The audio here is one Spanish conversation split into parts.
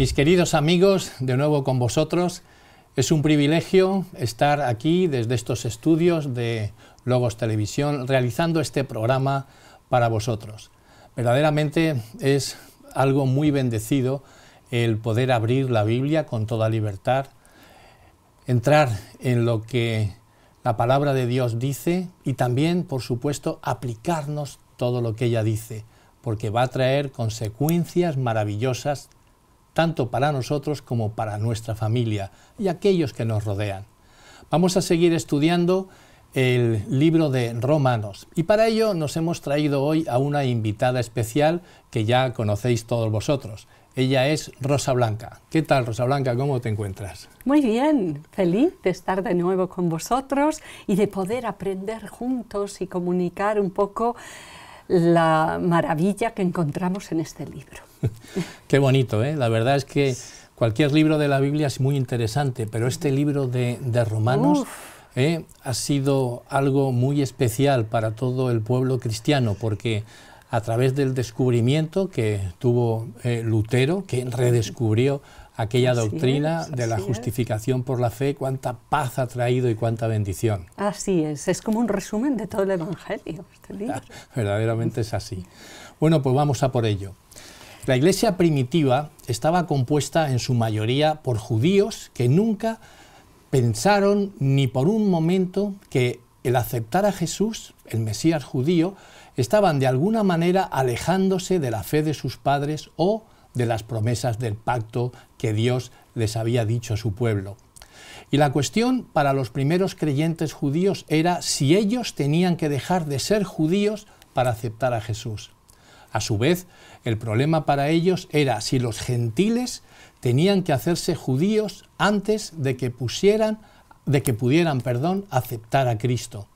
Mis queridos amigos, de nuevo con vosotros, es un privilegio estar aquí desde estos estudios de Logos Televisión realizando este programa para vosotros. Verdaderamente es algo muy bendecido el poder abrir la Biblia con toda libertad, entrar en lo que la palabra de Dios dice y también, por supuesto, aplicarnos todo lo que ella dice, porque va a traer consecuencias maravillosas tanto para nosotros como para nuestra familia y aquellos que nos rodean. Vamos a seguir estudiando el libro de Romanos y para ello nos hemos traído hoy a una invitada especial que ya conocéis todos vosotros. Ella es Rosa Blanca. ¿Qué tal, Rosa Blanca? ¿Cómo te encuentras? Muy bien, feliz de estar de nuevo con vosotros y de poder aprender juntos y comunicar un poco la maravilla que encontramos en este libro. Qué bonito, ¿eh? La verdad es que cualquier libro de la Biblia es muy interesante, pero este libro de, Romanos... ¿eh? ha sido algo muy especial para todo el pueblo cristiano, porque a través del descubrimiento que tuvo eh, Lutero, que redescubrió aquella doctrina de la justificación por la fe, cuánta paz ha traído y cuánta bendición. Así es, es como un resumen de todo el Evangelio. Este libro. verdaderamente es así. Bueno, pues vamos a por ello. La iglesia primitiva estaba compuesta en su mayoría por judíos que nunca pensaron ni por un momento que el aceptar a Jesús, el Mesías judío, estaban de alguna manera alejándose de la fe de sus padres o de las promesas del pacto que Dios les había dicho a su pueblo. Y la cuestión para los primeros creyentes judíos era si ellos tenían que dejar de ser judíos para aceptar a Jesús. A su vez, el problema para ellos era si los gentiles tenían que hacerse judíos antes de que pusieran de que pudieran, perdón, aceptar a Cristo.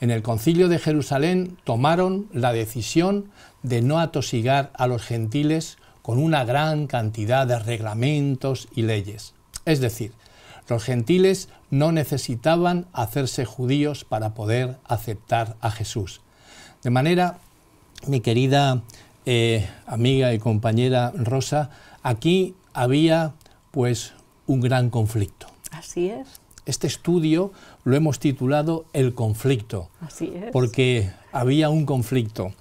En el Concilio de Jerusalén tomaron la decisión de no atosigar a los gentiles con una gran cantidad de reglamentos y leyes. Es decir, los gentiles no necesitaban hacerse judíos para poder aceptar a Jesús. De manera mi querida eh, amiga y compañera Rosa, aquí había pues un gran conflicto. Así es. Este estudio lo hemos titulado El conflicto. Así es. Porque había un conflicto.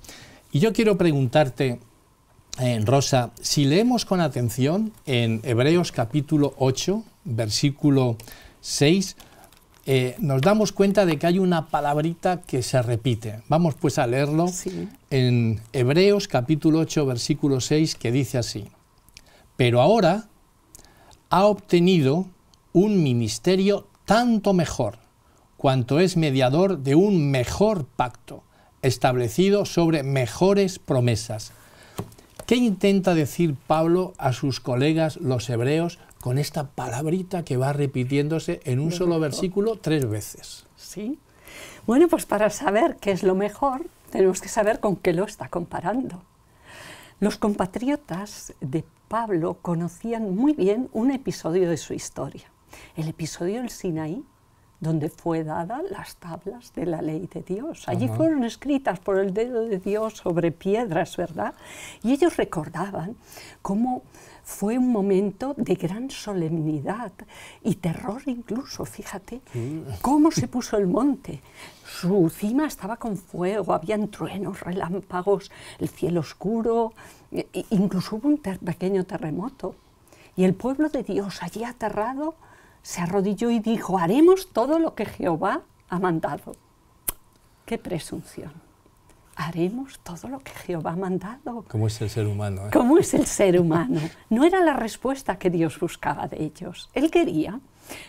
Y yo quiero preguntarte, eh, Rosa, si leemos con atención en Hebreos capítulo 8, versículo 6, eh, nos damos cuenta de que hay una palabrita que se repite. Vamos pues a leerlo en Hebreos capítulo 8, versículo 6, que dice así, pero ahora ha obtenido un ministerio tanto mejor, cuanto es mediador de un mejor pacto, establecido sobre mejores promesas. ¿Qué intenta decir Pablo a sus colegas los hebreos con esta palabrita que va repitiéndose en un solo versículo tres veces. Sí. Bueno, pues para saber qué es lo mejor, tenemos que saber con qué lo está comparando. Los compatriotas de Pablo conocían muy bien un episodio de su historia, el episodio del Sinaí, donde fue dada las tablas de la ley de Dios. Allí fueron escritas por el dedo de Dios sobre piedras, ¿verdad? Y ellos recordaban cómo fue un momento de gran solemnidad y terror incluso, fíjate, mm. cómo se puso el monte. Su cima estaba con fuego, habían truenos, relámpagos, el cielo oscuro, e, e, incluso hubo un pequeño terremoto. Y el pueblo de Dios, allí aterrado, se arrodilló y dijo, haremos todo lo que Jehová ha mandado. ¡Qué presunción! haremos todo lo que Jehová ha mandado. ¿Cómo es el ser humano? Eh? es el ser humano? No era la respuesta que Dios buscaba de ellos. Él quería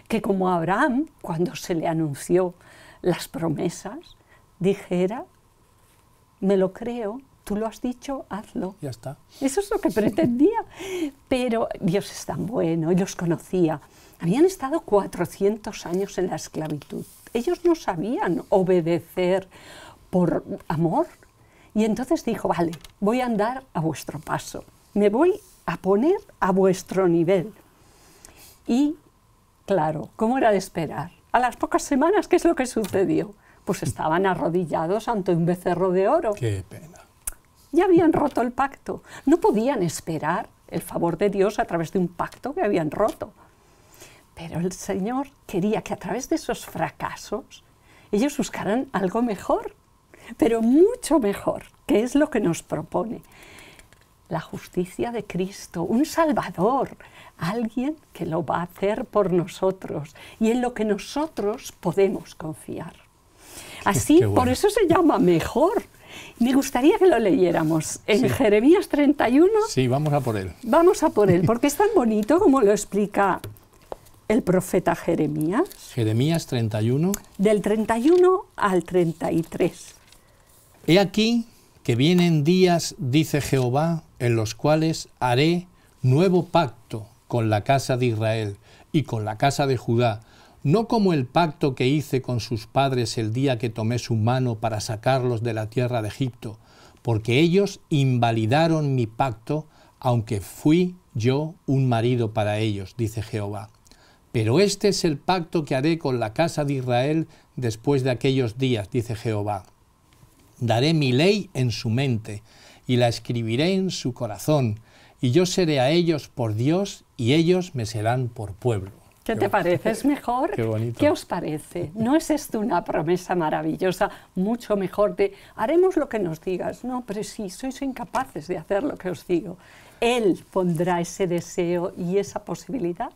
que como Abraham, cuando se le anunció las promesas, dijera, me lo creo, tú lo has dicho, hazlo. Ya está. Eso es lo que pretendía. Pero Dios es tan bueno y los conocía. Habían estado 400 años en la esclavitud. Ellos no sabían obedecer por amor. Y entonces dijo, vale, voy a andar a vuestro paso, me voy a poner a vuestro nivel. Y claro, ¿cómo era de esperar? A las pocas semanas, ¿qué es lo que sucedió? Pues estaban arrodillados ante un becerro de oro. Qué pena. Ya habían roto el pacto. No podían esperar el favor de Dios a través de un pacto que habían roto. Pero el Señor quería que a través de esos fracasos ellos buscaran algo mejor pero mucho mejor, que es lo que nos propone. La justicia de Cristo, un Salvador, alguien que lo va a hacer por nosotros y en lo que nosotros podemos confiar. Así, por eso se llama mejor. Me gustaría que lo leyéramos en Jeremías 31. Sí, vamos a por él. Vamos a por él, porque es tan bonito como lo explica el profeta Jeremías. Jeremías 31. Del 31 al 33. He aquí que vienen días, dice Jehová, en los cuales haré nuevo pacto con la casa de Israel y con la casa de Judá, no como el pacto que hice con sus padres el día que tomé su mano para sacarlos de la tierra de Egipto, porque ellos invalidaron mi pacto, aunque fui yo un marido para ellos, dice Jehová. Pero este es el pacto que haré con la casa de Israel después de aquellos días, dice Jehová. Daré mi ley en su mente y la escribiré en su corazón, y yo seré a ellos por Dios y ellos me serán por pueblo. ¿Qué, te parece? ¿Es mejor? Qué bonito. ¿Qué os parece? ¿No es esto una promesa maravillosa? Mucho mejor de haremos lo que nos digas. No, pero sí, sois incapaces de hacer lo que os digo. Él pondrá ese deseo y esa posibilidad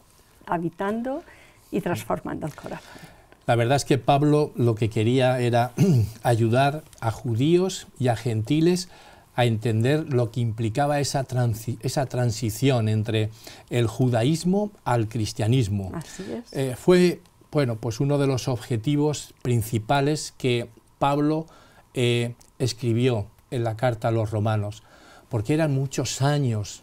habitando y transformando el corazón. La verdad es que Pablo lo que quería era ayudar a judíos y a gentiles a entender lo que implicaba esa, transición entre el judaísmo al cristianismo. Así es. Eh, fue bueno, pues uno de los objetivos principales que Pablo eh, escribió en la carta a los romanos, porque eran muchos años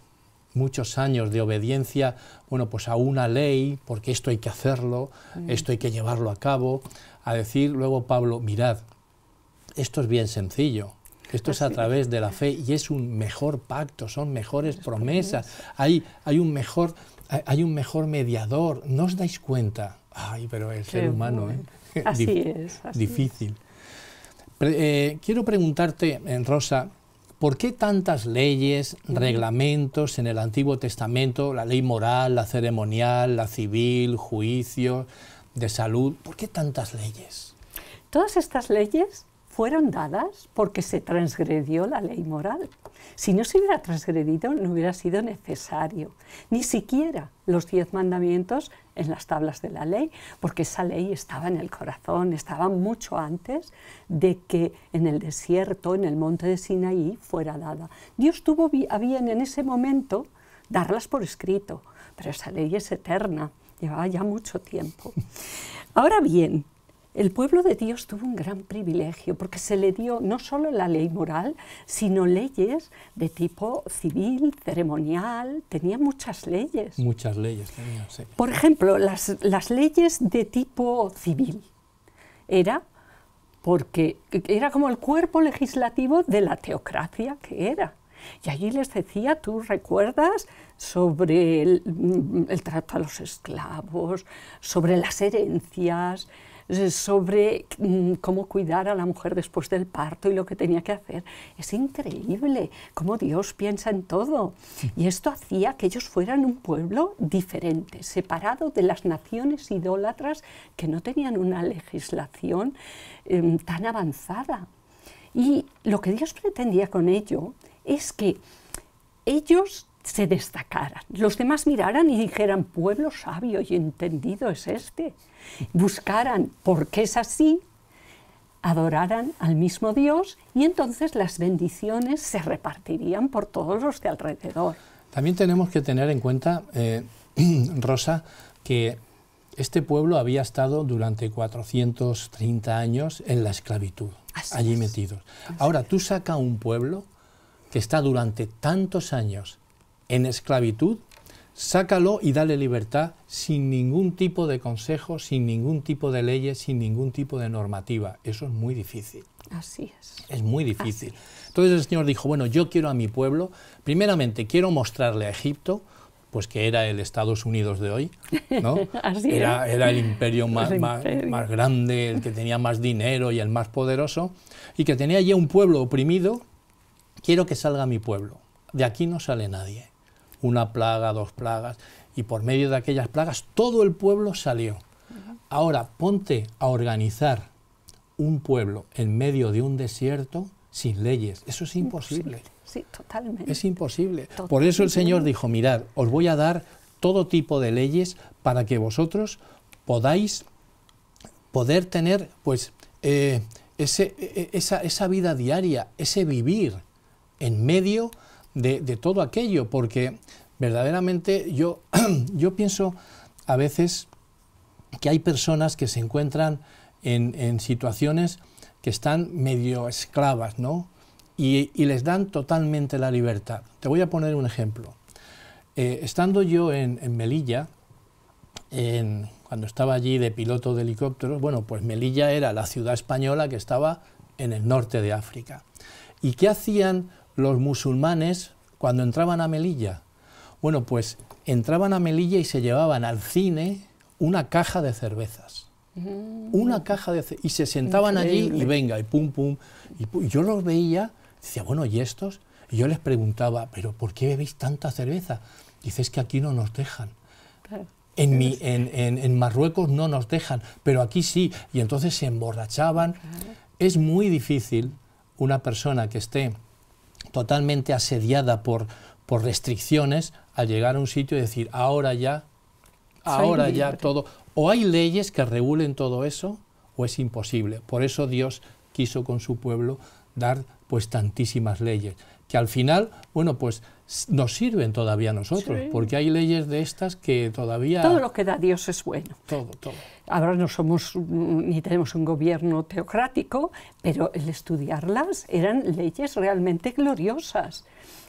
muchos años de obediencia, bueno, pues a una ley, porque esto hay que hacerlo, mm. esto hay que llevarlo a cabo, a decir luego Pablo, mirad, esto es bien sencillo, esto es ah, a través de la fe y es un mejor pacto, son mejores promesas, hay, hay, un mejor, hay un mejor mediador, ¿no os dais cuenta? Ay, pero el ser humano, ¿eh? Así es. difícil. Eh, quiero preguntarte, eh, Rosa, ¿Por qué tantas leyes, reglamentos en el Antiguo Testamento, la ley moral, la ceremonial, la civil, juicio, de salud? ¿Por qué tantas leyes? Todas estas leyes fueron dadas porque se transgredió la ley moral. Si no se hubiera transgredido, no hubiera sido necesario. Ni siquiera los diez mandamientos en las tablas de la ley, porque esa ley estaba en el corazón, estaba mucho antes de que en el desierto, en el monte de Sinaí, fuera dada. Dios tuvo bien en ese momento darlas por escrito, pero esa ley es eterna, llevaba ya mucho tiempo. Ahora bien, el pueblo de Dios tuvo un gran privilegio porque se le dio no solo la ley moral, sino leyes de tipo civil, ceremonial, tenía muchas leyes. Muchas leyes tenía, sí. Por ejemplo, las, leyes de tipo civil era porque era como el cuerpo legislativo de la teocracia que era. Y allí les decía, tú recuerdas, sobre el, mm, trato a los esclavos, sobre las herencias, sobre mm, cómo cuidar a la mujer después del parto y lo que tenía que hacer. Es increíble cómo Dios piensa en todo. Y esto hacía que ellos fueran un pueblo diferente, separado de las naciones idólatras que no tenían una legislación em, tan avanzada. Y lo que Dios pretendía con ello es que ellos se destacaran. Los demás miraran y dijeran, pueblo sabio y entendido es este. Buscaran por qué es así, adoraran al mismo Dios y entonces las bendiciones se repartirían por todos los de alrededor. También tenemos que tener en cuenta, eh, Rosa, que este pueblo había estado durante 430 años en la esclavitud, allí metidos. Ahora, tú saca un pueblo que está durante tantos años en esclavitud, sácalo y dale libertad sin ningún tipo de consejo, sin ningún tipo de leyes, sin ningún tipo de normativa. Eso es muy difícil. Así es. Es muy difícil. Entonces el Señor dijo, bueno, yo quiero a mi pueblo, primeramente quiero mostrarle a Egipto, pues que era el Estados Unidos de hoy, ¿no? era, era el imperio más, más grande, el que tenía más dinero y el más poderoso, y que tenía allí un pueblo oprimido, quiero que salga mi pueblo. De aquí no sale nadie una plaga, dos plagas, y por medio de aquellas plagas todo el pueblo salió. Ahora, ponte a organizar un pueblo en medio de un desierto sin leyes. Eso es imposible. Sí, totalmente. Es imposible. Por eso el Señor dijo, mirad, os voy a dar todo tipo de leyes para que vosotros podáis poder tener pues eh, ese, e, e, esa, esa vida diaria, ese vivir en medio de, todo aquello, porque verdaderamente yo, yo pienso a veces que hay personas que se encuentran en, situaciones que están medio esclavas, ¿no? Y, les dan totalmente la libertad. Te voy a poner un ejemplo. Eh, estando yo en, Melilla, en, cuando estaba allí de piloto de helicóptero, bueno, pues Melilla era la ciudad española que estaba en el norte de África. ¿Y qué hacían los musulmanes cuando entraban a Melilla? Bueno, pues entraban a Melilla y se llevaban al cine una caja de cervezas. Mm. Una caja de y se sentaban allí y venga, y pum, pum. Y yo los veía, decía, bueno, ¿y estos? Y yo les preguntaba, ¿pero por qué bebéis tanta cerveza? Dices es que aquí no nos dejan. En, Marruecos no nos dejan, pero aquí sí. Y entonces se emborrachaban. Es muy difícil una persona que esté totalmente asediada por, por restricciones al llegar a un sitio y decir, ahora ya, ahora ya todo. O hay leyes que regulen todo eso o es imposible. Por eso Dios quiso con su pueblo dar pues tantísimas leyes. Que al final, bueno, pues nos sirven todavía a nosotros, porque hay leyes de estas que todavía... Todo lo que da Dios es bueno. Todo, todo. Ahora no somos mm, ni tenemos un gobierno teocrático, pero el estudiarlas eran leyes realmente gloriosas.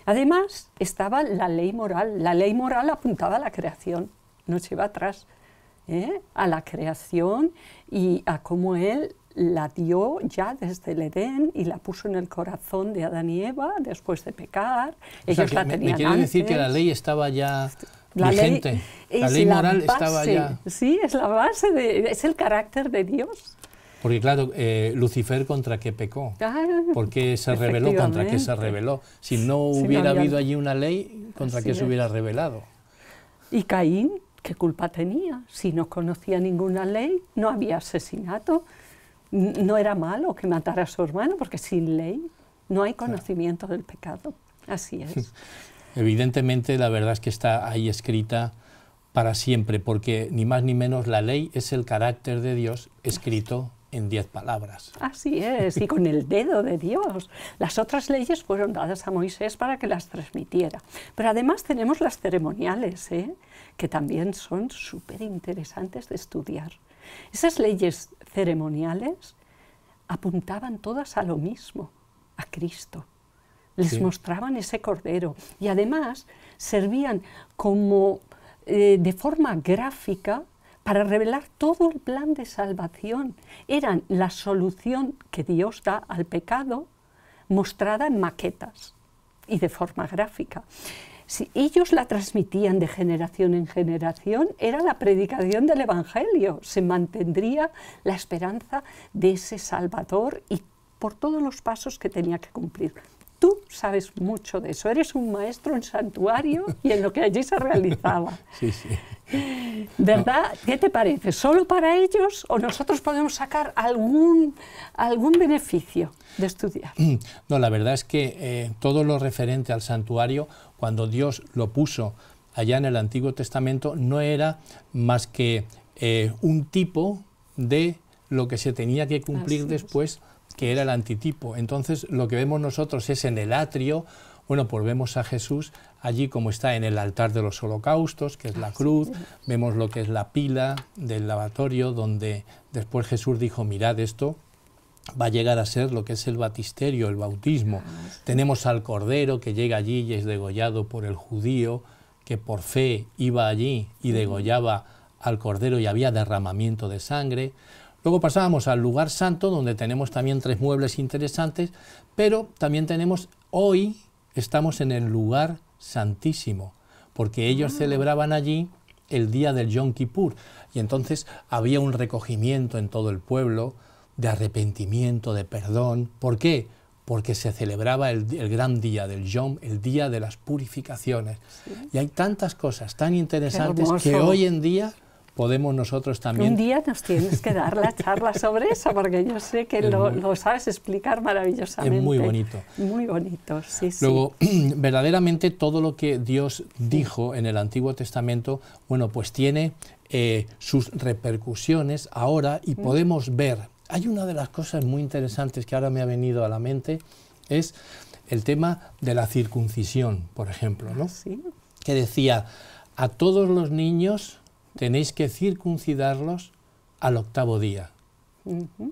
Además, estaba la ley moral. La ley moral apuntaba a la creación, no se va atrás, ¿eh? a la creación y a cómo Él la dio ya desde el Edén y la puso en el corazón de Adán y Eva después de pecar. Ellos la me, tenían quiere decir que la ley estaba ya la la ley moral estaba ya. Sí, es la base, es el carácter de Dios. Porque claro, eh, Lucifer contra qué pecó, ah, Porque se rebeló, contra qué se rebeló. Si no hubiera habido allí una ley, contra qué se hubiera rebelado. Y Caín, ¿qué culpa tenía? Si no conocía ninguna ley, no había asesinato, no era malo que matara a su hermano, porque sin ley no hay conocimiento del pecado. Así es. Evidentemente, la verdad es que está ahí escrita para siempre, porque ni más ni menos la ley es el carácter de Dios escrito en diez palabras. Así es, y con el dedo de Dios. Las otras leyes fueron dadas a Moisés para que las transmitiera. Pero además tenemos las ceremoniales, ¿eh? que también son súper interesantes de estudiar. Esas leyes ceremoniales apuntaban todas a lo mismo, a Cristo. Les mostraban ese cordero y además servían como eh, de forma gráfica para revelar todo el plan de salvación. Eran la solución que Dios da al pecado mostrada en maquetas y de forma gráfica si ellos la transmitían de generación en generación, era la predicación del Evangelio, se mantendría la esperanza de ese Salvador y por todos los pasos que tenía que cumplir. Tú sabes mucho de eso, eres un maestro en santuario y en lo que allí se realizaba. Sí, sí. ¿Verdad? ¿Qué te parece? ¿Solo para ellos o nosotros podemos sacar algún, algún beneficio de estudiar? Mm. No, la verdad es que eh, todo lo referente al santuario cuando Dios lo puso allá en el Antiguo Testamento, no era más que eh, un tipo de lo que se tenía que cumplir después, que era el antitipo. Entonces, lo que vemos nosotros es en el atrio, bueno, pues vemos a Jesús allí como está en el altar de los holocaustos, que es la cruz, vemos lo que es la pila del lavatorio, donde después Jesús dijo, mirad esto, va a llegar a ser lo que es el batisterio, el bautismo. Ah, tenemos al Cordero que llega allí y es degollado por el judío, que por fe iba allí y degollaba al Cordero y había derramamiento de sangre. Luego pasábamos al lugar santo, donde tenemos también tres muebles interesantes, pero también tenemos hoy, estamos en el lugar santísimo, porque ellos ah. celebraban allí el día del Yom Kippur, y entonces había un recogimiento en todo el pueblo, de arrepentimiento, de perdón. ¿Por qué? Porque se celebraba el, gran día del Yom, el día de las purificaciones. Y hay tantas cosas tan interesantes que hoy en día podemos nosotros también... Un día nos tienes que dar la charla sobre eso, porque yo sé que lo, sabes explicar maravillosamente. Es muy bonito. Muy bonito, sí, Luego, verdaderamente todo lo que Dios dijo en el Antiguo Testamento, bueno, pues tiene eh, sus repercusiones ahora y mm. podemos ver hay una de las cosas muy interesantes que ahora me ha venido a la mente, es el tema de la circuncisión, por ejemplo, ¿no? Ah, que decía, a todos los niños tenéis que circuncidarlos al octavo día.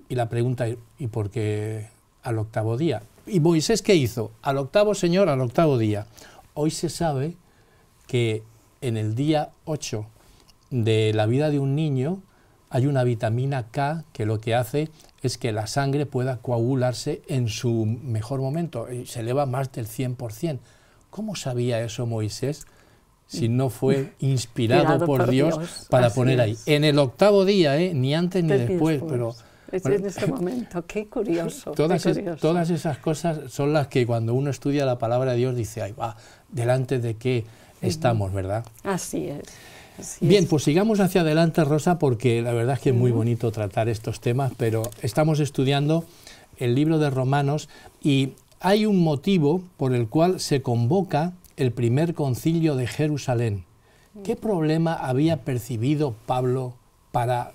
Y la pregunta ¿y por qué al octavo día? ¿Y Moisés qué hizo? Al octavo Señor, al octavo día. Hoy se sabe que en el día 8 de la vida de un niño hay una vitamina K que lo que hace es que la sangre pueda coagularse en su mejor momento, y se eleva más del 100%. ¿Cómo sabía eso Moisés si no fue inspirado por, Dios, para poner ahí? En el octavo día, ¿eh? ni antes ni después, pero... Es en ese momento, qué curioso. Todas, todas esas cosas son las que cuando uno estudia la palabra de Dios dice, ahí va, delante de qué estamos, ¿verdad? Así es. Bien, pues sigamos hacia adelante, Rosa, porque la verdad es que es muy bonito tratar estos temas, pero estamos estudiando el libro de Romanos y hay un motivo por el cual se convoca el primer concilio de Jerusalén. Mm. ¿Qué problema había percibido Pablo para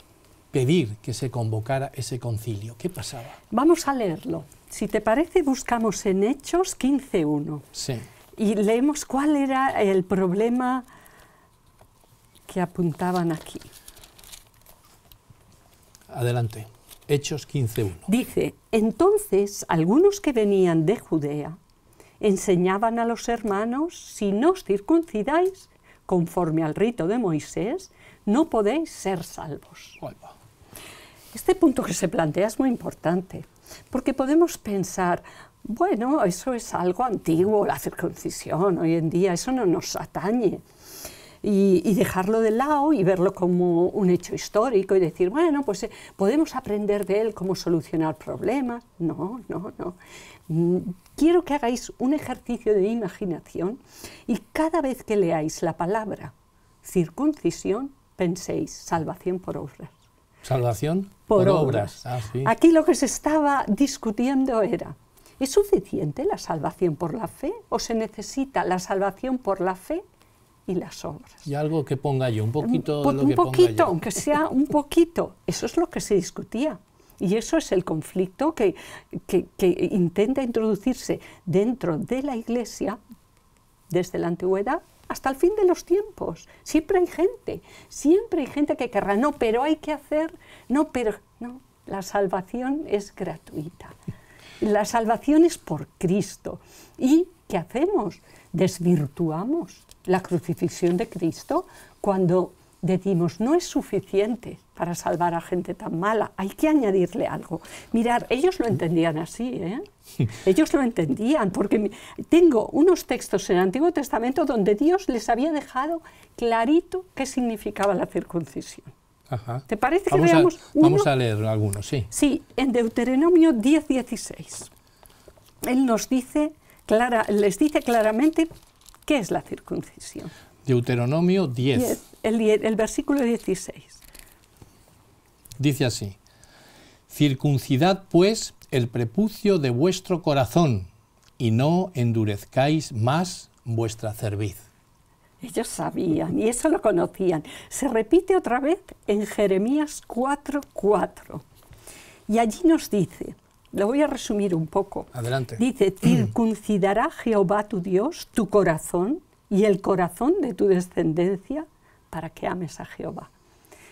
pedir que se convocara ese concilio? ¿Qué pasaba? Vamos a leerlo. Si te parece, buscamos en Hechos 15.1. Sí. Y leemos cuál era el problema que apuntaban aquí. Adelante. Hechos 15.1. Dice, entonces algunos que venían de Judea enseñaban a los hermanos, si no circuncidáis conforme al rito de Moisés, no podéis ser salvos. Este punto que se plantea es muy importante, porque podemos pensar, bueno, eso es algo antiguo, la circuncisión hoy en día, eso no nos atañe y, dejarlo de lado y verlo como un hecho histórico y decir, bueno, pues eh, podemos aprender de él cómo solucionar problemas. No, no, no. Mm, quiero que hagáis un ejercicio de imaginación y cada vez que leáis la palabra circuncisión, penséis salvación por obras. ¿Salvación? Por, obras. Ah, Aquí lo que se estaba discutiendo era, ¿es suficiente la salvación por la fe o se necesita la salvación por la fe y las sombras Y algo que ponga yo, un poquito. Un, lo poquito, aunque sea un poquito. Eso es lo que se discutía. Y eso es el conflicto que, que, que intenta introducirse dentro de la Iglesia desde la antigüedad hasta el fin de los tiempos. Siempre hay gente, siempre hay gente que querrá, no, pero hay que hacer, no, pero no, la salvación es gratuita. La salvación es por Cristo. ¿Y qué hacemos? Desvirtuamos la crucifixión de Cristo cuando decimos, no es suficiente para salvar a gente tan mala, hay que añadirle algo. Mirar, ellos lo entendían así, ¿eh? Ellos lo entendían, porque tengo unos textos en el Antiguo Testamento donde Dios les había dejado clarito qué significaba la circuncisión. ¿Te parece que veamos? uno? Vamos a leer algunos, sí. Sí, en Deuteronomio 10, 16. Él nos dice, clara, les dice claramente qué es la circuncisión. Deuteronomio 10. el, el versículo 16. Dice así, circuncidad pues el prepucio de vuestro corazón y no endurezcáis más vuestra cerviz. Ellos sabían y eso lo conocían. Se repite otra vez en Jeremías 4:4. Y allí nos dice, lo voy a resumir un poco. Adelante. Dice, circuncidará Jehová tu Dios tu corazón y el corazón de tu descendencia para que ames a Jehová.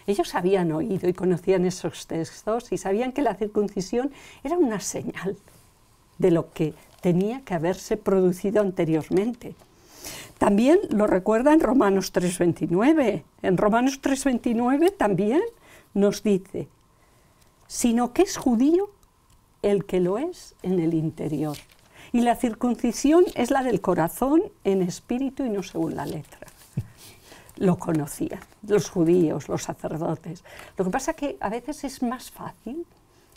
Ellos habían oído y conocían esos textos y sabían que la circuncisión era una señal de lo que tenía que haberse producido anteriormente. También lo recuerda en Romanos 3:29. En Romanos 3:29 también nos dice, sino que es judío el que lo es en el interior. Y la circuncisión es la del corazón en espíritu y no según la letra. Lo conocían los judíos, los sacerdotes. Lo que pasa es que a veces es más fácil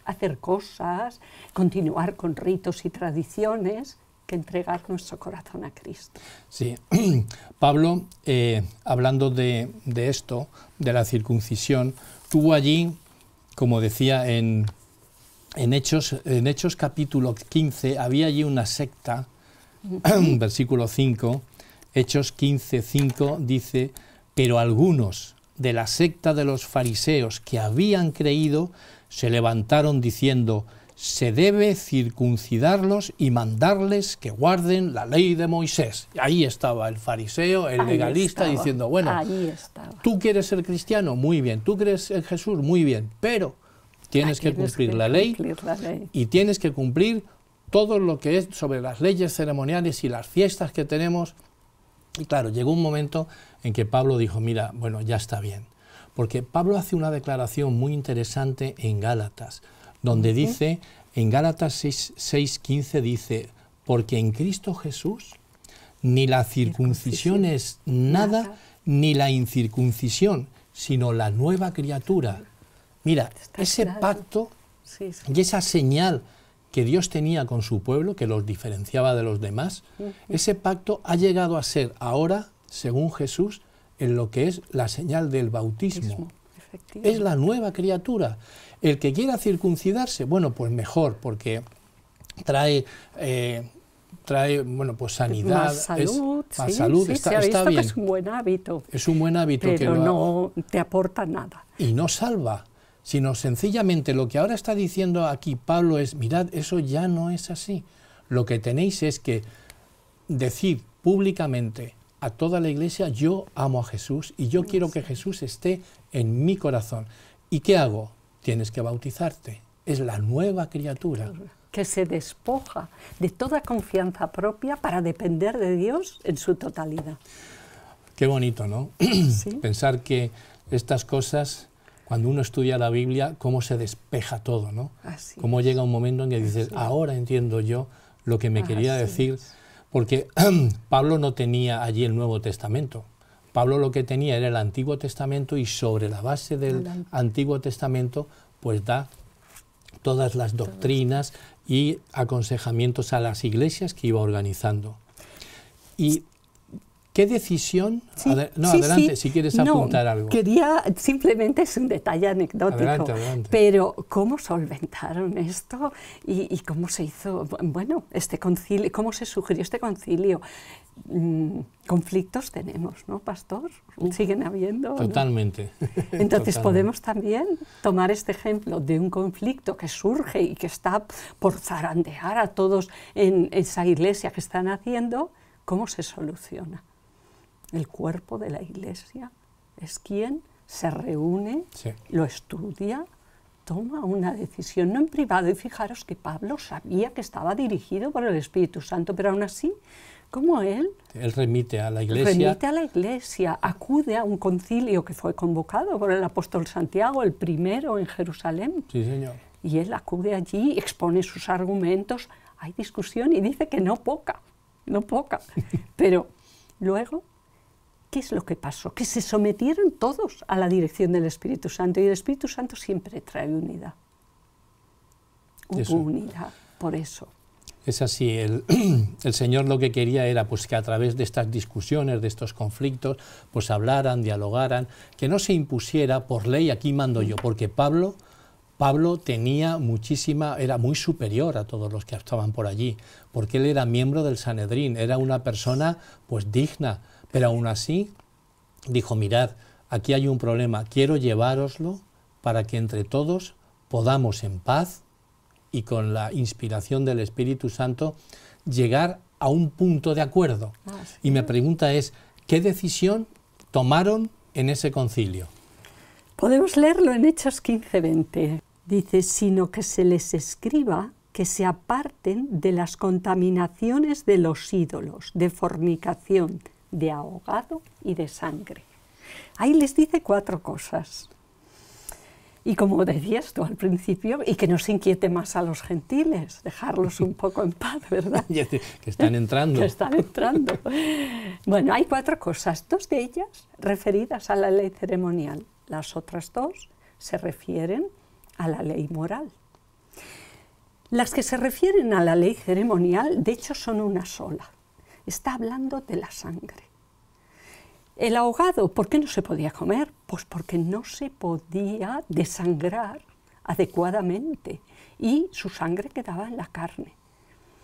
hacer cosas, continuar con ritos y tradiciones que entregar nuestro corazón a Cristo. Sí, Pablo, eh, hablando de, esto, de la circuncisión, tuvo allí, como decía en, Hechos, en Hechos capítulo 15, había allí una secta, versículo 5, Hechos 15, 5 dice, pero algunos de la secta de los fariseos que habían creído se levantaron diciendo, se debe circuncidarlos y mandarles que guarden la ley de Moisés. Ahí estaba el fariseo, el legalista, diciendo, bueno, tú quieres ser cristiano, muy bien, tú crees en Jesús, muy bien, pero tienes, que, cumplir, la ley, cumplir la ley y tienes que cumplir todo lo que es sobre las leyes ceremoniales y las fiestas que tenemos. Y claro, llegó un momento en que Pablo dijo, mira, bueno, ya está bien. Porque Pablo hace una declaración muy interesante en Gálatas donde dice, en Gálatas 6, 15 dice, porque en Cristo Jesús ni la circuncisión es nada, ni la incircuncisión, sino la nueva criatura. Mira, ese pacto y esa señal que Dios tenía con su pueblo, que los diferenciaba de los demás, ese pacto ha llegado a ser ahora, según Jesús, en lo que es la señal del bautismo. Es la nueva criatura. El que quiera circuncidarse, bueno, pues mejor, porque trae... Eh, trae bueno pues sanidad más salud, es, sí, salud es un buen hábito es un buen hábito pero que no te aporta nada y no salva sino sencillamente lo que ahora está diciendo aquí Pablo es mirad eso ya no es así lo que tenéis es que decir públicamente a toda la iglesia yo amo a Jesús y yo quiero que Jesús esté en mi corazón y qué hago tienes que bautizarte. Es la nueva criatura. Que se despoja de toda confianza propia para depender de Dios en su totalidad. Qué bonito, ¿no? Pensar que estas cosas, cuando uno estudia la Biblia, cómo se despeja todo, ¿no? cómo llega un momento en que dices, ahora entiendo yo lo que me quería decir, porque Pablo no tenía allí el Nuevo Testamento. Pablo lo que tenía era el Antiguo Testamento y sobre la base del Antiguo Testamento pues da todas las doctrinas y aconsejamientos a las iglesias que iba organizando. Y ¿Qué decisión? no, adelante, si quieres apuntar algo. Quería, simplemente es un detalle anecdótico, adelante, adelante. pero cómo solventaron esto y, y, cómo se hizo, bueno, este concilio, cómo se sugirió este concilio. Mm, conflictos tenemos, ¿no, pastor? Siguen habiendo. Totalmente. Entonces podemos también tomar este ejemplo de un conflicto que surge y que está por zarandear a todos en esa iglesia que están haciendo, ¿cómo se soluciona? El cuerpo de la iglesia es quien se reúne, lo estudia, toma una decisión, no en privado. Y fijaros que Pablo sabía que estaba dirigido por el Espíritu Santo, pero aún así ¿Cómo él? Él remite a la iglesia. Remite a la iglesia, acude a un concilio que fue convocado por el apóstol Santiago, el primero en Jerusalén. Sí, señor. Y él acude allí, expone sus argumentos, hay discusión y dice que no poca, no poca. Pero luego ¿qué es lo que pasó? Que se sometieron todos a la dirección del Espíritu Santo y el Espíritu Santo siempre trae unidad. Hubo unidad, por eso. Es así, el, Señor lo que quería era pues, que a través de estas discusiones, de estos conflictos, pues hablaran, dialogaran, que no se impusiera por ley, aquí mando yo, porque Pablo, Pablo tenía muchísima, era muy superior a todos los que estaban por allí, porque él era miembro del Sanedrín, era una persona pues digna, pero aún así dijo, mirad, aquí hay un problema, quiero llevároslo para que entre todos podamos en paz y con la inspiración del Espíritu Santo llegar a un punto de acuerdo. Ah, y mi pregunta es, ¿qué decisión tomaron en ese concilio? Podemos leerlo en Hechos 15:20. Dice, sino que se les escriba que se aparten de las contaminaciones de los ídolos, de fornicación, de ahogado y de sangre. Ahí les dice cuatro cosas y como decía esto al principio, y que no se inquiete más a los gentiles, dejarlos un poco en paz, ¿verdad? que están entrando. que están entrando. Bueno, hay cuatro cosas, dos de ellas referidas a la ley ceremonial, las otras dos se refieren a la ley moral. Las que se refieren a la ley ceremonial, de hecho, son una sola. Está hablando de la sangre. El ahogado, ¿por qué no se podía comer? Pues porque no se podía desangrar adecuadamente y su sangre quedaba en la carne.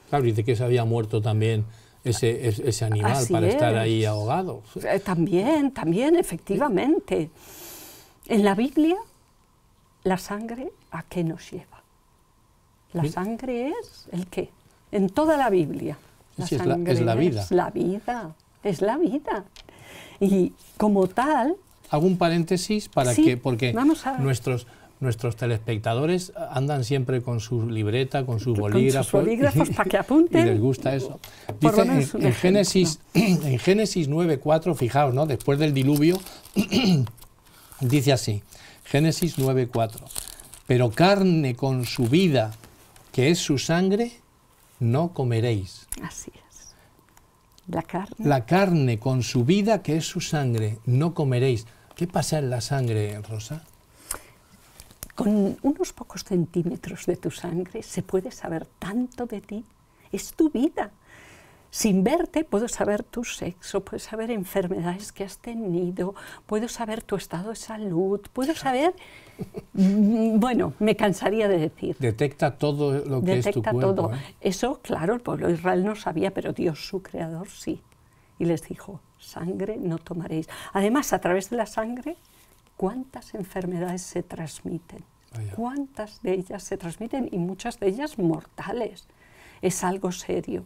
Claro, dice que se había muerto también ese, animal para estar ahí ahogado. Eh, también, también, efectivamente. En la Biblia, la sangre a qué nos lleva. La sangre es el qué. En toda la Biblia. La sangre es la vida. Es la vida, es la vida. Y como tal... Hago un paréntesis para que, porque nuestros, nuestros telespectadores andan siempre con su libreta, con su bolígrafos. Con sus bolígrafos para que apunten. Y les gusta eso. Dice, en, Génesis, en Génesis 9.4, fijaos, ¿no? después del diluvio, dice así, Génesis 9.4, pero carne con su vida, que es su sangre, no comeréis. Así es. La carne. La carne con su vida, que es su sangre, no comeréis. ¿Qué pasa en la sangre, Rosa? Con unos pocos centímetros de tu sangre se puede saber tanto de ti. Es tu vida sin verte puedo saber tu sexo, puedo saber enfermedades que has tenido, puedo saber tu estado de salud, puedo saber, mm, bueno, me cansaría de decir. Detecta todo lo que Detecta es tu cuerpo. todo. ¿eh? Eso, claro, el pueblo de Israel no sabía, pero Dios, su creador, sí. Y les dijo, sangre no tomaréis. Además, a través de la sangre, ¿cuántas enfermedades se transmiten? ¿Cuántas de ellas se transmiten? Y muchas de ellas mortales es algo serio.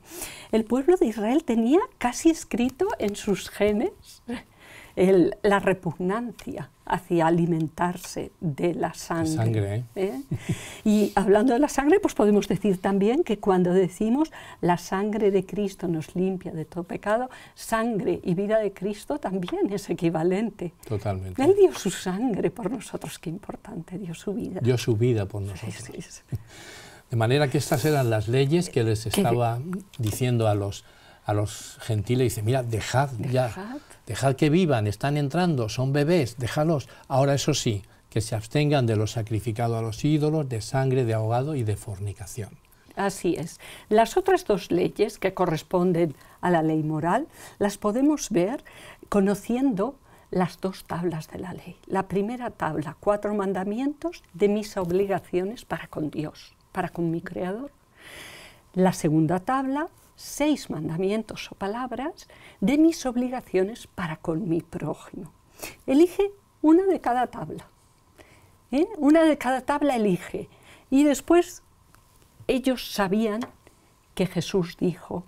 El pueblo de Israel tenía casi escrito en sus genes la repugnancia hacia alimentarse de la sangre. ¿eh? ¿eh? Y hablando de la sangre, pues podemos decir también que cuando decimos la sangre de Cristo nos limpia de todo pecado, sangre y vida de Cristo también es equivalente. Totalmente. Él dio su sangre por nosotros, qué importante, dio su vida. Dio su vida por nosotros. De manera que estas eran las leyes que les estaba diciendo a los, a los gentiles, dice, mira, dejad ya, dejad. dejad que vivan, están entrando, son bebés, déjalos. Ahora eso sí, que se abstengan de lo sacrificado a los ídolos, de sangre, de ahogado y de fornicación. Así es. Las otras dos leyes que corresponden a la ley moral las podemos ver conociendo las dos tablas de la ley. La primera tabla, cuatro mandamientos de mis obligaciones para con Dios para con mi Creador. La segunda tabla, seis mandamientos o palabras de mis obligaciones para con mi prójimo. Elige una de cada tabla. ¿eh? Una de cada tabla elige. Y después ellos sabían que Jesús dijo,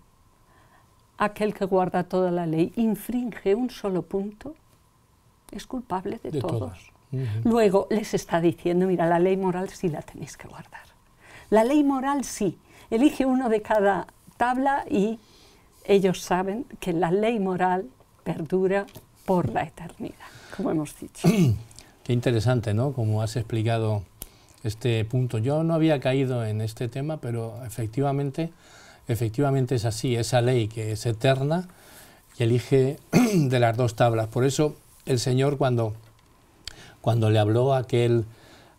aquel que guarda toda la ley infringe un solo punto, es culpable de, todos. Luego les está diciendo, mira, la ley moral sí la tenéis que guardar. La ley moral sí. Elige uno de cada tabla y ellos saben que la ley moral perdura por la eternidad, como hemos dicho. Qué interesante, ¿no? Como has explicado este punto. Yo no había caído en este tema, pero efectivamente, efectivamente es así, esa ley que es eterna y elige de las dos tablas. Por eso el Señor cuando, cuando le habló a aquel,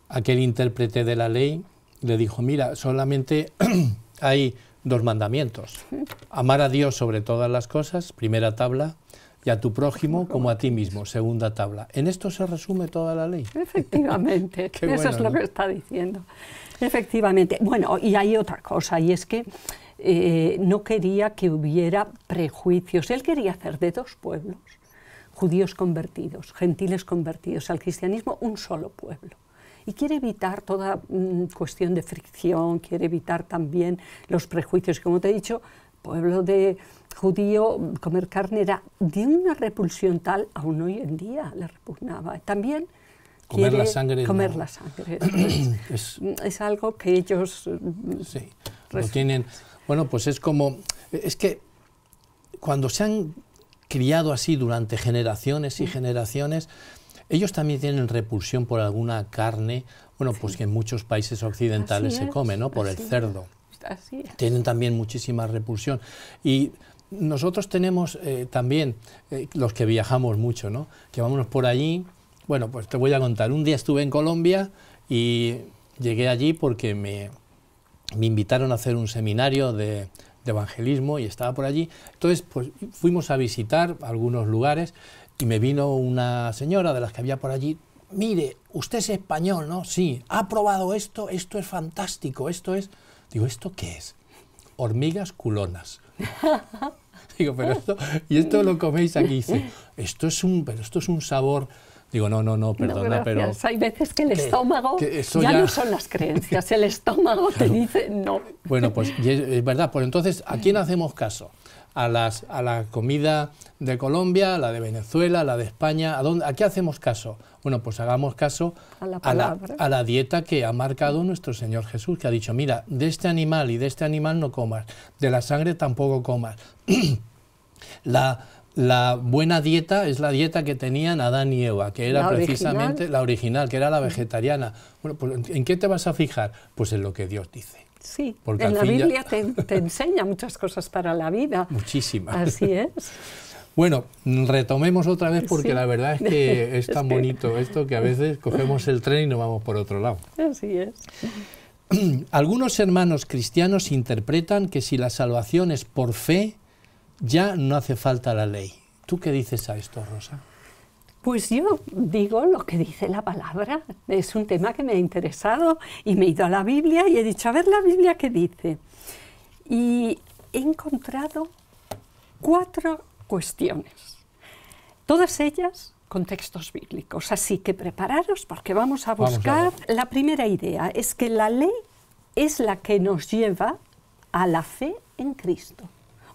aquel intérprete de la ley, le dijo, mira, solamente hay dos mandamientos. Amar a Dios sobre todas las cosas, primera tabla, y a tu prójimo como a ti mismo, segunda tabla. En esto se resume toda la ley. Efectivamente, eso es lo que está diciendo. Efectivamente. Bueno, y hay otra cosa, y es que eh, no quería que hubiera prejuicios. Él quería hacer de dos pueblos, judíos convertidos, gentiles convertidos al cristianismo, un solo pueblo y quiere evitar toda mm, cuestión de fricción, quiere evitar también los prejuicios. Como te he dicho, pueblo de judío, comer carne era de una repulsión tal, aún hoy en día le repugnaba. También comer la sangre. Comer la sangre. Mm, es, algo que ellos mm, sí, tienen. Bueno, pues es como es que cuando se han criado así durante generaciones y generaciones, ellos también tienen repulsión por alguna carne, bueno, pues que en muchos países occidentales se come, ¿no? Por el cerdo. Tienen también muchísima repulsión. Y nosotros tenemos eh, también, eh, los que viajamos mucho, ¿no? Que vámonos por allí. Bueno, pues te voy a contar. Un día estuve en Colombia y llegué allí porque me, me invitaron a hacer un seminario de, de evangelismo y estaba por allí. Entonces, pues fuimos a visitar algunos lugares y me vino una señora de las que había por allí, mire, usted es español, ¿no? Sí, ha probado esto, esto es fantástico, esto es... Digo, ¿esto qué es? Hormigas culonas. Digo, pero esto, y esto lo coméis aquí. Dice, esto es un, pero esto es un sabor. Digo, no, no, no, perdona, no, pero... Hay veces que el estómago, ya, no son las creencias, el estómago te dice no. Bueno, pues es verdad, pues entonces, ¿a quién hacemos caso? a, las, a la comida de Colombia, a la de Venezuela, la de España? ¿A, dónde, ¿A qué hacemos caso? Bueno, pues hagamos caso a la, dieta que ha marcado nuestro Señor Jesús, que ha dicho, mira, de este animal y de este animal no comas, de la sangre tampoco comas. la, la buena dieta es la dieta que tenían Adán y Eva, que era precisamente la original, que era la vegetariana. Bueno, pues ¿en qué te vas a fijar? Pues en lo que Dios dice. Sí, Porque en la Biblia te, enseña muchas cosas para la vida. Muchísimas. Así es. Bueno, retomemos otra vez porque la verdad es que es tan bonito esto que a veces cogemos el tren y nos vamos por otro lado. Así es. Algunos hermanos cristianos interpretan que si la salvación es por fe, ya no hace falta la ley. ¿Tú qué dices a esto, Rosa? Pues yo digo lo que dice la palabra. Es un tema que me ha interesado y me he ido a la Biblia y he dicho, a ver la Biblia qué dice. Y he encontrado cuatro cuestiones, todas ellas con textos bíblicos. Así que prepararos porque vamos a buscar la primera idea. Es que la ley es la que nos lleva a la fe en Cristo.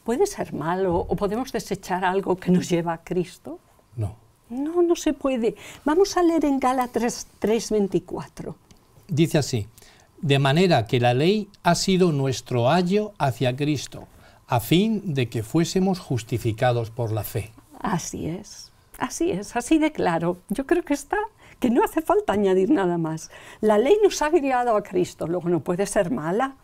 ¿Puede ser malo o podemos desechar algo que nos lleva a Cristo? No. No, no se puede. Vamos a leer en Gálatas 3:24. Dice así, de manera que la ley ha sido nuestro ayo hacia Cristo, a fin de que fuésemos justificados por la fe. Así es, así es, así de claro. Yo creo que está, que no hace falta añadir nada más. La ley nos ha guiado a Cristo, luego no puede ser mala.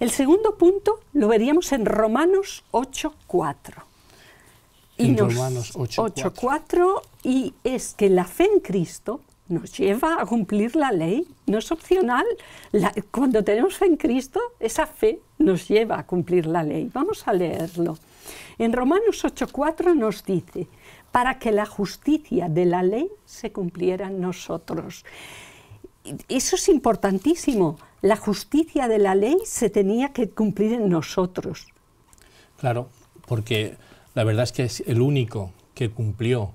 El segundo punto lo veríamos en Romanos 8:4 en Romanos 8.4 y es que la fe en Cristo nos lleva a cumplir la ley, no es opcional. cuando tenemos fe en Cristo, esa fe nos lleva a cumplir la ley. Vamos a leerlo. En Romanos 8.4 nos dice, para que la justicia de la ley se cumpliera en nosotros. Eso es importantísimo. La justicia de la ley se tenía que cumplir en nosotros. Claro, porque la verdad es que es el único que cumplió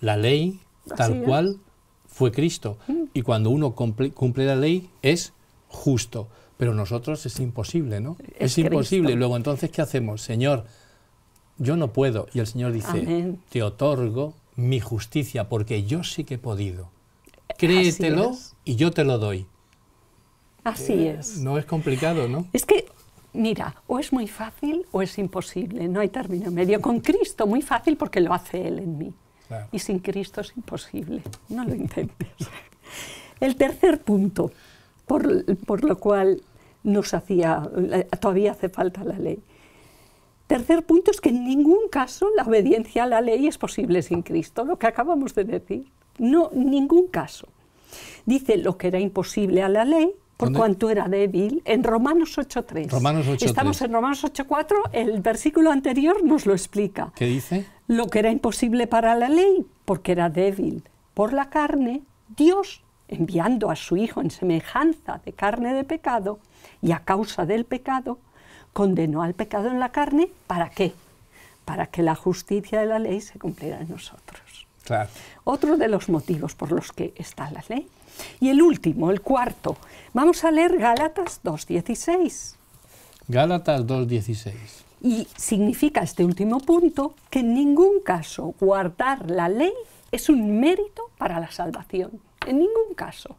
la ley tal cual fue Cristo. Y cuando uno cumple, la ley es justo. Pero nosotros es imposible, ¿no? Es, imposible. luego entonces, ¿qué hacemos? Señor, yo no puedo. Y el Señor dice, te otorgo mi justicia porque yo sí que he podido. Créetelo y yo te lo doy. Así eh, es. No es complicado, ¿no? Es que mira, o es muy fácil o es imposible, no hay término medio. Con Cristo muy fácil porque lo hace Él en mí. Y sin Cristo es imposible, no lo intentes. El tercer punto por, por, lo cual nos hacía, eh, todavía hace falta la ley. Tercer punto es que en ningún caso la obediencia a la ley es posible sin Cristo, lo que acabamos de decir. No, ningún caso. Dice lo que era imposible a la ley, por cuanto era débil, en Romanos 8.3. Estamos en Romanos 8.4, el versículo anterior nos lo explica. ¿Qué dice? Lo que era imposible para la ley, porque era débil. Por la carne, Dios, enviando a su Hijo en semejanza de carne de pecado, y a causa del pecado, condenó al pecado en la carne, ¿para qué? Para que la justicia de la ley se cumpliera en nosotros. Otro de los motivos por los que está la ley y el último, el cuarto, vamos a leer Gálatas 2.16. Gálatas 2.16. Y significa este último punto que en ningún caso guardar la ley es un mérito para la salvación. En ningún caso.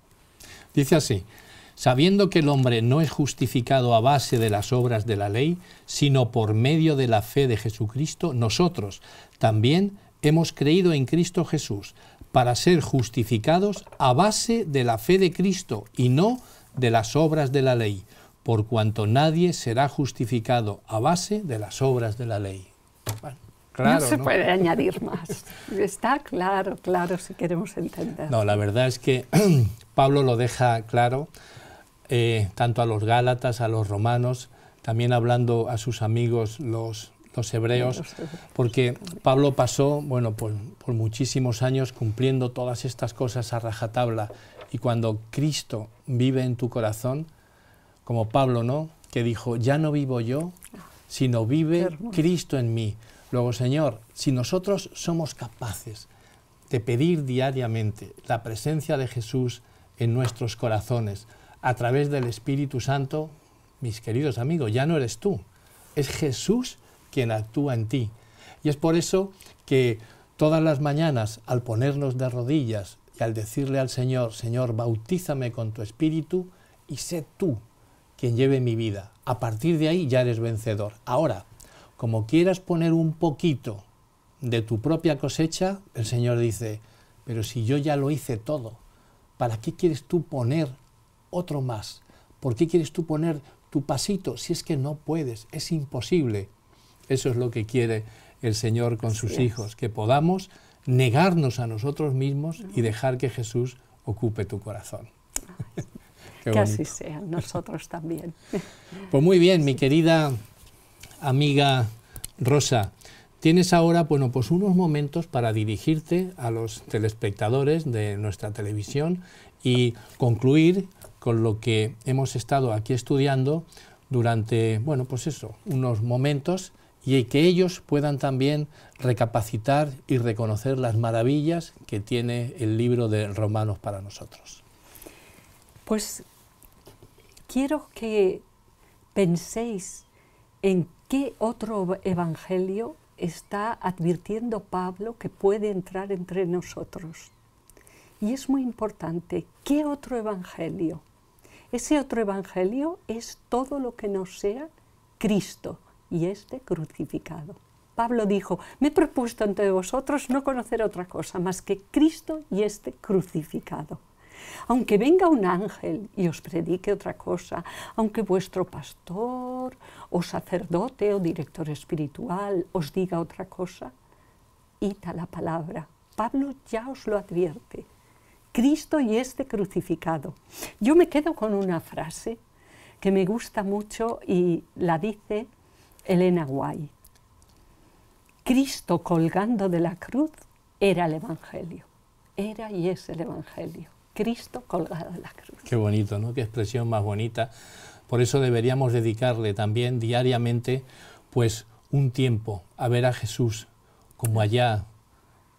Dice así, sabiendo que el hombre no es justificado a base de las obras de la ley, sino por medio de la fe de Jesucristo, nosotros también hemos creído en Cristo Jesús para ser justificados a base de la fe de Cristo y no de las obras de la ley, por cuanto nadie será justificado a base de las obras de la ley. claro, no se puede añadir más. Está claro, claro, si queremos entender. No, la verdad es que Pablo lo deja claro, eh, tanto a los Gálatas, a los romanos, también hablando a sus amigos los hebreos, porque Pablo pasó, bueno, por, por muchísimos años cumpliendo todas estas cosas a rajatabla, y cuando Cristo vive en tu corazón, como Pablo, ¿no? Que dijo, ya no vivo yo, sino vive Cristo en mí. Luego, Señor, si nosotros somos capaces de pedir diariamente la presencia de Jesús en nuestros corazones a través del Espíritu Santo, mis queridos amigos, ya no eres tú, es Jesús quien actúa en ti. Y es por eso que todas las mañanas, al ponernos de rodillas y al decirle al Señor, Señor, bautízame con tu espíritu y sé tú quien lleve mi vida. A partir de ahí ya eres vencedor. Ahora, como quieras poner un poquito de tu propia cosecha, el Señor dice, pero si yo ya lo hice todo, ¿para qué quieres tú poner otro más? ¿Por qué quieres tú poner tu pasito si es que no puedes? Es imposible. Eso es lo que quiere el Señor con sus hijos, que podamos negarnos a nosotros mismos y dejar que Jesús ocupe tu corazón. que así sea, nosotros también. Pues muy bien, mi querida amiga Rosa, tienes ahora bueno, pues unos momentos para dirigirte a los telespectadores de nuestra televisión y concluir con lo que hemos estado aquí estudiando durante, bueno, pues eso, unos momentos y que ellos puedan también recapacitar y reconocer las maravillas que tiene el libro de Romanos para nosotros. Pues quiero que penséis en qué otro evangelio está advirtiendo Pablo que puede entrar entre nosotros. Y es muy importante, ¿qué otro evangelio? Ese otro evangelio es todo lo que no sea Cristo y este crucificado. Pablo dijo, me he propuesto entre vosotros no conocer otra cosa más que Cristo y este crucificado. Aunque venga un ángel y os predique otra cosa, aunque vuestro pastor o sacerdote o director espiritual os diga otra cosa, ita la palabra. Pablo ya os lo advierte. Cristo y este crucificado. Yo me quedo con una frase que me gusta mucho y la dice Elena Guay, Cristo colgando de la cruz era el Evangelio, era y es el Evangelio. Cristo colgado de la cruz. Qué bonito, ¿no? Qué expresión más bonita. Por eso deberíamos dedicarle también diariamente, pues, un tiempo a ver a Jesús como allá,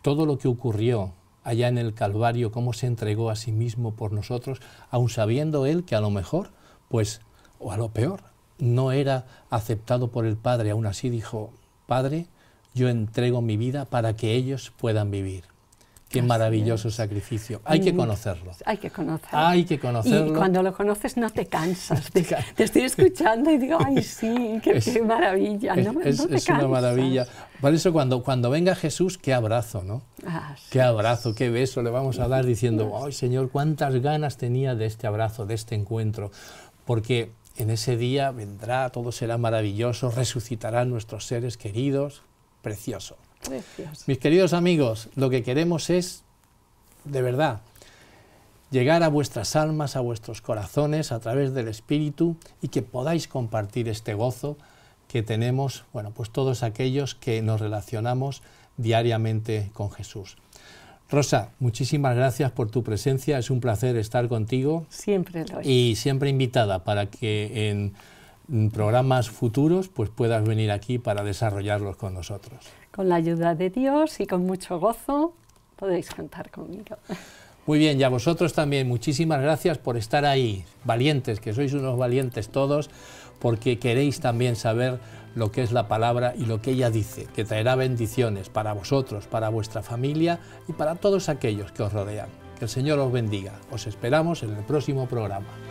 todo lo que ocurrió allá en el Calvario, cómo se entregó a sí mismo por nosotros, aun sabiendo él que a lo mejor, pues, o a lo peor, no era aceptado por el Padre, aún así dijo, Padre, yo entrego mi vida para que ellos puedan vivir. Qué maravilloso sacrificio. Hay que conocerlo. Hay que conocerlo. Hay que conocerlo. Y cuando lo conoces no te cansas. te, estoy escuchando y digo, ay, sí, qué, maravilla. No, es, es una maravilla. Por eso cuando, cuando venga Jesús, qué abrazo, ¿no? Ah, qué abrazo, qué beso le vamos a dar diciendo, ay, Señor, cuántas ganas tenía de este abrazo, de este encuentro. Porque en ese día vendrá, todo será maravilloso, resucitarán nuestros seres queridos, precioso. Mis queridos amigos, lo que queremos es, de verdad, llegar a vuestras almas, a vuestros corazones, a través del Espíritu, y que podáis compartir este gozo que tenemos, bueno, pues todos aquellos que nos relacionamos diariamente con Jesús. Rosa, muchísimas gracias por tu presencia. Es un placer estar contigo. Siempre lo es. Y siempre invitada para que en programas futuros pues puedas venir aquí para desarrollarlos con nosotros. Con la ayuda de Dios y con mucho gozo podéis contar conmigo. Muy bien, y a vosotros también muchísimas gracias por estar ahí, valientes, que sois unos valientes todos, porque queréis también saber lo que es la palabra y lo que ella dice, que traerá bendiciones para vosotros, para vuestra familia y para todos aquellos que os rodean. Que el Señor os bendiga. Os esperamos en el próximo programa.